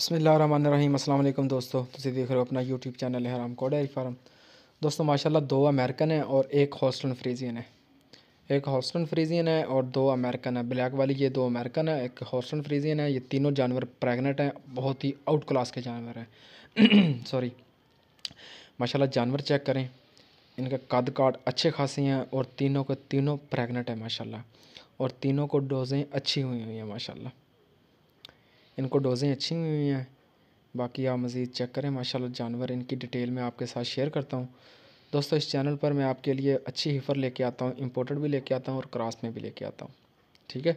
अस्सलाम वालेकुम दोस्तों तुम देख रहे हो अपना यूट्यूब चैनल है हराम को डेयरी फार्म दोस्तों माशाल्लाह दो अमेरिकन हैं और एक हॉस्टन फ्रीजियन है एक हॉस्टन फ्रीजियन है और दो अमेरिकन है ब्लैक वाली ये दो अमेरिकन है एक हॉस्टन फ्रीजियन है ये तीनों जानवर प्रेगनेंट हैं बहुत ही आउट क्लास के जानवर हैं सॉरी माशा जानवर चेक करें इनका कद काट अच्छे खासे हैं और तीनों के तीनों प्रेगनेंट हैं माशाला और तीनों को डोजें अच्छी हुई हुई हैं माशाला इनको डोज़ें अच्छी हुई हैं बाकी आप मज़ीद चेक करें माशाल्लाह जानवर इनकी डिटेल में आपके साथ शेयर करता हूँ दोस्तों इस चैनल पर मैं आपके लिए अच्छी हिफर लेके आता हूँ इम्पोर्टेड भी लेके आता हूँ और क्रॉस में भी लेके आता हूँ ठीक है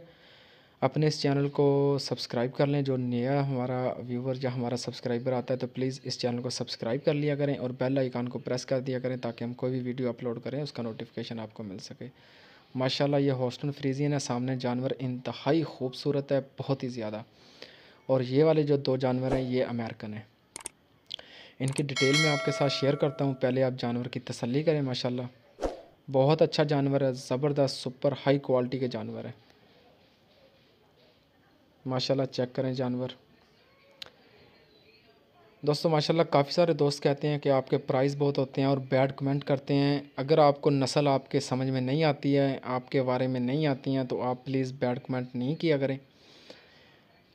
अपने इस चैनल को सब्सक्राइब कर लें जो नया हमारा व्यूवर या हमारा सब्सक्राइबर आता है तो प्लीज़ इस चैनल को सब्सक्राइब कर लिया करें और बेल आइकान को प्रेस कर दिया करें ताकि हम कोई भी वीडियो अपलोड करें उसका नोटिफिकेशन आपको मिल सके माशाल्लाह ये हॉस्टल फ्रीजियन है सामने जानवर इंतहाई खूबसूरत है बहुत ही ज़्यादा और ये वाले जो दो जानवर हैं ये अमेरिकन हैं इनकी डिटेल में आपके साथ शेयर करता हूँ पहले आप जानवर की तसल्ली करें माशाल्लाह बहुत अच्छा जानवर है ज़बरदस्त सुपर हाई क्वालिटी के जानवर है माशाल्लाह चेक करें जानवर दोस्तों माशाल्लाह काफ़ी सारे दोस्त कहते हैं कि आपके प्राइस बहुत होते हैं और बैड कमेंट करते हैं अगर आपको नस्ल आपके समझ में नहीं आती है आपके बारे में नहीं आती हैं तो आप प्लीज़ बैड कमेंट नहीं किया करें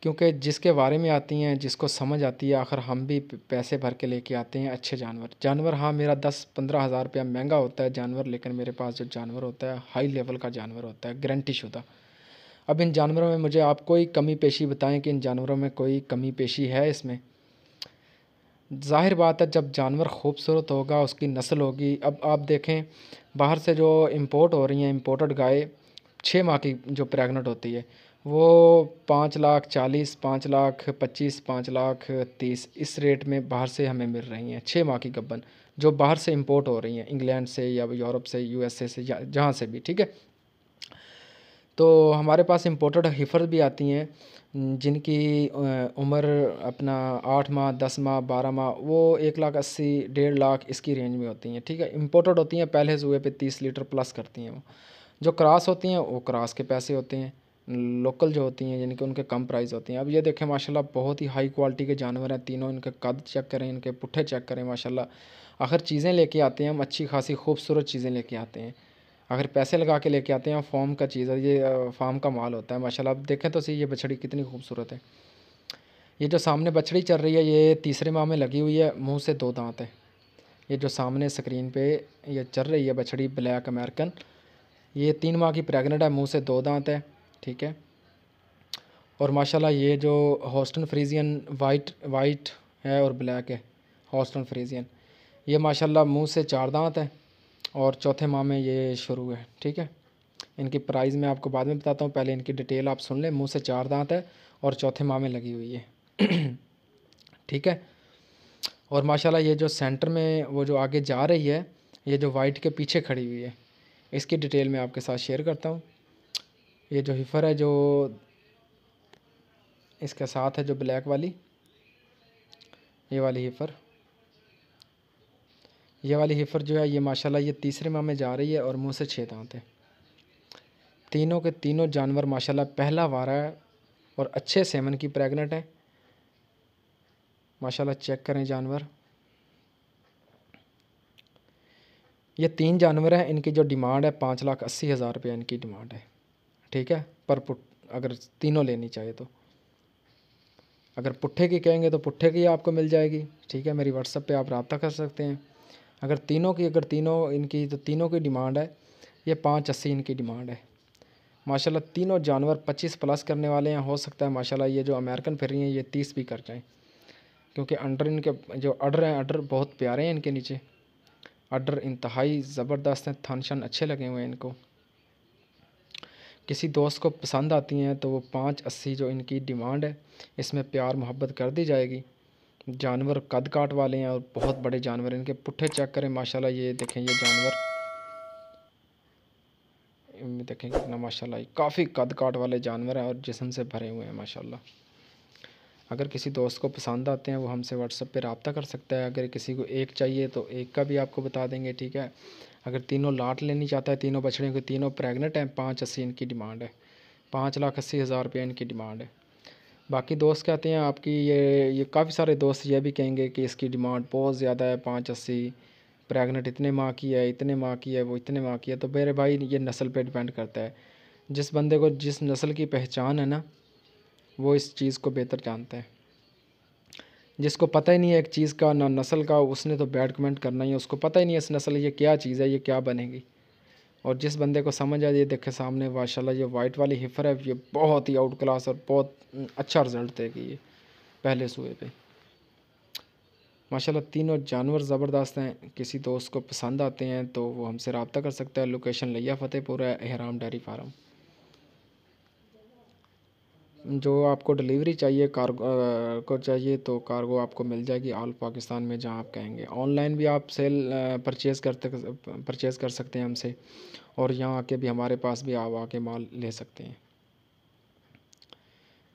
क्योंकि जिसके बारे में आती हैं जिसको समझ आती है आखिर हम भी पैसे भर के लेके आते हैं अच्छे जानवर जानवर हाँ मेरा दस पंद्रह हज़ार रुपया महंगा होता है जानवर लेकिन मेरे पास जो जानवर होता है हाई लेवल का जानवर होता है गारंटी शुदा अब इन जानवरों में मुझे आप कोई कमी पेशी बताएं कि इन जानवरों में कोई कमी पेशी है इसमें जाहिर बात है जब जानवर खूबसूरत होगा उसकी नस्ल होगी अब आप देखें बाहर से जो इम्पोर्ट हो रही हैं इम्पोर्टेड गाय छः माह की जो प्रेगनेंट होती है वो पाँच लाख चालीस पाँच लाख पच्चीस पाँच लाख तीस इस रेट में बाहर से हमें मिल रही हैं छः माह की गब्बन जो बाहर से इंपोर्ट हो रही हैं इंग्लैंड से या यूरोप से यूएसए से जहाँ से भी ठीक है तो हमारे पास इम्पोर्टेड हिफर भी आती हैं जिनकी उम्र अपना आठ माह दस माह बारह माह वो एक लाख अस्सी डेढ़ लाख इसकी रेंज में होती हैं ठीक है इम्पोर्टेड होती हैं पहले जुए पे तीस लीटर प्लस करती हैं वो जो क्रॉस होती हैं वो क्रॉस के पैसे होते हैं लोकल जो होती हैं यानी कि उनके कम प्राइस होती हैं अब ये देखें माशाल्लाह बहुत ही हाई क्वालिटी के जानवर हैं तीनों इनके कद चेक करें इनके पुट्ठे चेक करें माशाल्लाह आखिर चीज़ें लेके आते हैं हम अच्छी खासी खूबसूरत चीज़ें लेके आते हैं अगर पैसे लगा के लेके आते हैं फॉर्म का चीज़ है ये फार्म का माल होता है माशाल्लाह अब देखें तो सही ये बछड़ी कितनी खूबसूरत है ये जो सामने बछड़ी चल रही है ये तीसरे माह में लगी हुई है मुँह से दो दांत है ये जो सामने स्क्रीन पे ये चल रही है बछड़ी ब्लैक अमेरिकन ये तीन माह की प्रेग्नेंट है मुँह से दो दांत है ठीक है और माशाल्लाह ये जो हॉस्टन फ्रीजियन वाइट वाइट है और ब्लैक है हॉस्टन फ्रीजियन ये माशाल्लाह मुंह से चार दांत है और चौथे माह में ये शुरू है ठीक है इनकी प्राइस मैं आपको बाद में बताता हूँ पहले इनकी डिटेल आप सुन लें मुँह से चार दांत है और चौथे माह में लगी हुई है ठीक है और माशाल्लाह ये जो सेंटर में वो जो आगे जा रही है ये जो वाइट के पीछे खड़ी हुई है इसकी डिटेल मैं आपके साथ शेयर करता हूँ ये जो हिफ़र है जो इसके साथ है जो ब्लैक वाली ये वाली हिफ़र ये वाली हिफ़र जो है ये माशाल्लाह ये तीसरे माह में जा रही है और मुंह से छः दांत हैं तीनों के तीनों जानवर माशाल्लाह पहला वारा है और अच्छे सेमन की प्रेग्नेंट है माशाल्लाह चेक करें जानवर ये तीन जानवर हैं इनकी जो डिमांड है पाँच लाख अस्सी हज़ार रुपया इनकी डिमांड है ठीक है पर पुट अगर तीनों लेनी चाहिए तो अगर पुट्ठे की कहेंगे तो पुट्ठे की आपको मिल जाएगी ठीक है मेरी व्हाट्सअप पे आप रबता कर सकते हैं अगर तीनों की अगर तीनों इनकी तो तीनों की डिमांड है ये पाँच अस्सी इनकी डिमांड है माशाल्लाह तीनों जानवर पच्चीस प्लस करने वाले हैं हो सकता है माशाल्लाह ये जो अमेरिकन फिर रही हैं ये तीस भी कर जाएँ क्योंकि अंडर इनके जो अडर हैं अडर बहुत प्यारे हैं इनके नीचे अडर इंतहाई ज़बरदस्त हैं थनशन अच्छे लगे हुए हैं इनको किसी दोस्त को पसंद आती हैं तो वो पाँच अस्सी जो इनकी डिमांड है इसमें प्यार मोहब्बत कर दी जाएगी जानवर कद काट वाले हैं और बहुत बड़े जानवर इनके पुट्ठे चेक करें माशाल्लाह ये देखें ये जानवर देखें कितना माशाल्लाह काफ़ी कद काट वाले जानवर हैं और जिसम से भरे हुए हैं माशाल्लाह अगर किसी दोस्त को पसंद आते हैं वो हमसे व्हाट्सअप पे रबता कर सकता है अगर किसी को एक चाहिए तो एक का भी आपको बता देंगे ठीक है अगर तीनों लाट लेनी चाहता है तीनों बछड़ियों की तीनों प्रेगनेंट हैं पाँच अस्सी इनकी डिमांड है पाँच लाख अस्सी हज़ार रुपये इनकी डिमांड है बाकी दोस्त कहते हैं आपकी ये ये काफ़ी सारे दोस्त ये भी कहेंगे कि इसकी डिमांड बहुत ज़्यादा है पाँच अस्सी प्रेगनेंट इतने माँ की है इतने माँ की है वो इतने माँ की है तो मेरे भाई ये नस्ल पर डिपेंड करता है जिस बंदे को जिस नस्ल की पहचान है ना वो इस चीज़ को बेहतर जानता है जिसको पता ही नहीं है एक चीज़ का ना नस्ल का उसने तो बैड कमेंट करना ही है उसको पता ही नहीं है इस नस्ल ये क्या चीज़ है ये क्या बनेगी और जिस बंदे को समझ आ जाए देखे सामने माशाला ये वाइट वाली हिफर है ये बहुत ही आउट क्लास और बहुत हम्म, अच्छा रिजल्ट देगी ये पहले सूए पे माशाल्लाह तीनों जानवर ज़बरदस्त हैं किसी दोस्त को पसंद आते हैं तो वो हमसे रबता कर सकता है लोकेशन लिया फ़तेहपुर है एहराम डेयरी फार्म जो आपको डिलीवरी चाहिए कार्गो को चाहिए तो कार्गो आपको मिल जाएगी ऑल पाकिस्तान में जहाँ आप कहेंगे ऑनलाइन भी आप सेल परचेस करते परचेस कर सकते हैं हमसे और यहाँ आके भी हमारे पास भी आप आके माल ले सकते हैं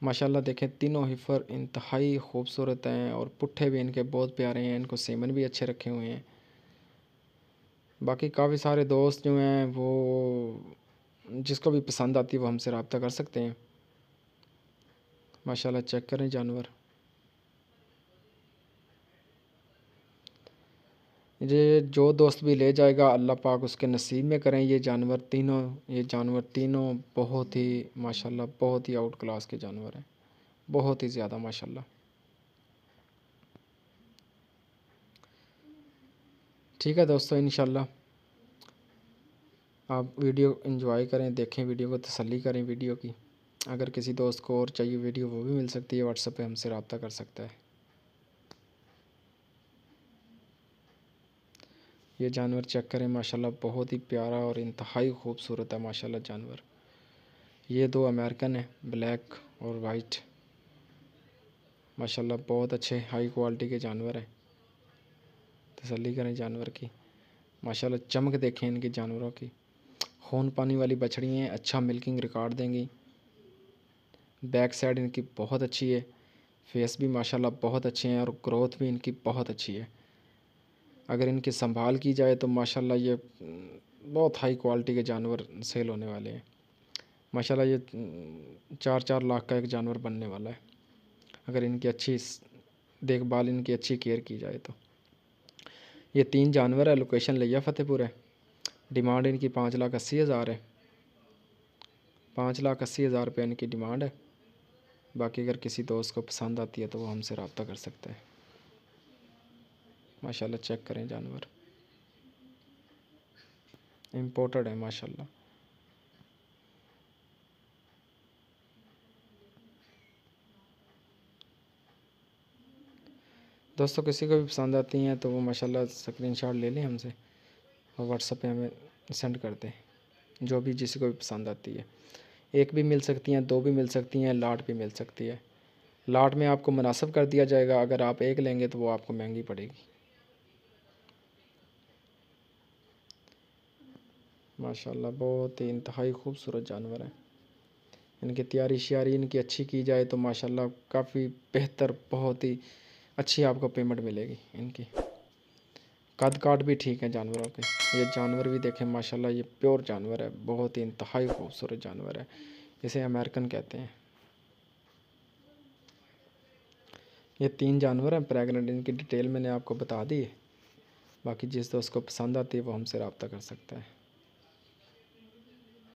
माशाल्लाह देखें तीनों हिफर इंतहाई खूबसूरत हैं और पुट्ठे भी इनके बहुत प्यारे हैं इनको सेमन भी अच्छे रखे हुए हैं बाकी काफ़ी सारे दोस्त जो हैं वो जिसको भी पसंद आती है वो हमसे रबता कर सकते हैं माशाल्लाह चेक करें जानवर ये जो दोस्त भी ले जाएगा अल्लाह पाक उसके नसीब में करें ये जानवर तीनों ये जानवर तीनों बहुत ही माशाल्लाह बहुत ही आउट क्लास के जानवर हैं बहुत ही ज़्यादा माशाल्लाह ठीक है दोस्तों इन आप वीडियो एंजॉय करें देखें वीडियो को तसल्ली करें वीडियो की अगर किसी दोस्त को और चाहिए वीडियो वो भी मिल सकती है व्हाट्सएप पे हमसे रबता कर सकता है ये जानवर चेक करें माशाल्लाह बहुत ही प्यारा और इंतहाई खूबसूरत है माशाल्लाह जानवर ये दो अमेरिकन हैं ब्लैक और वाइट माशाल्लाह बहुत अच्छे हाई क्वालिटी के जानवर हैं तसली करें जानवर की माशाल्लाह चमक देखें इनके जानवरों की खून पानी वाली बछड़ियाँ अच्छा मिल्किंग रिकॉर्ड देंगी बैक साइड इनकी बहुत अच्छी है फेस भी माशाल्लाह बहुत अच्छे हैं और ग्रोथ भी इनकी बहुत अच्छी है अगर इनकी संभाल की जाए तो माशाल्लाह ये हम्म, बहुत हाई क्वालिटी के जानवर सेल होने वाले हैं माशाल्लाह ये हम्म, चार चार लाख का एक जानवर बनने वाला है अगर इनकी अच्छी देखभाल इनकी अच्छी केयर की जाए तो ये तीन जानवर है लोकेशन लिया फतेहपुर है डिमांड इनकी पाँच लाख अस्सी हज़ार है पाँच लाख अस्सी हज़ार रुपये इनकी डिमांड है बाकी अगर किसी दोस्त को पसंद आती है तो वो हमसे रबता कर सकता है माशाल्लाह चेक करें जानवर इम्पोर्टेड है माशाल्लाह दोस्तों किसी को भी पसंद आती हैं तो वो माशाल्लाह स्क्रीनशॉट ले लें हमसे और व्हाट्सएप पे हमें सेंड कर दें जो भी जिसको को भी पसंद आती है एक भी मिल सकती हैं दो भी मिल सकती हैं लाट भी मिल सकती है लाट में आपको मुनासब कर दिया जाएगा अगर आप एक लेंगे तो वो आपको महंगी पड़ेगी माशाल्लाह बहुत ही इंतहाई खूबसूरत जानवर हैं इनकी तैयारी श्यारी इनकी अच्छी की जाए तो माशाल्लाह काफ़ी बेहतर बहुत ही अच्छी आपको पेमेंट मिलेगी इनकी कद काट भी ठीक है जानवरों के ये जानवर भी देखें माशाल्लाह ये प्योर जानवर है बहुत ही इंतहाई खूबसूरत जानवर है इसे अमेरिकन कहते हैं ये तीन जानवर हैं प्रेगनेंट इनकी डिटेल मैंने आपको बता दी है बाकी जिस दोस्त को पसंद आती है वो हमसे रबता कर सकता है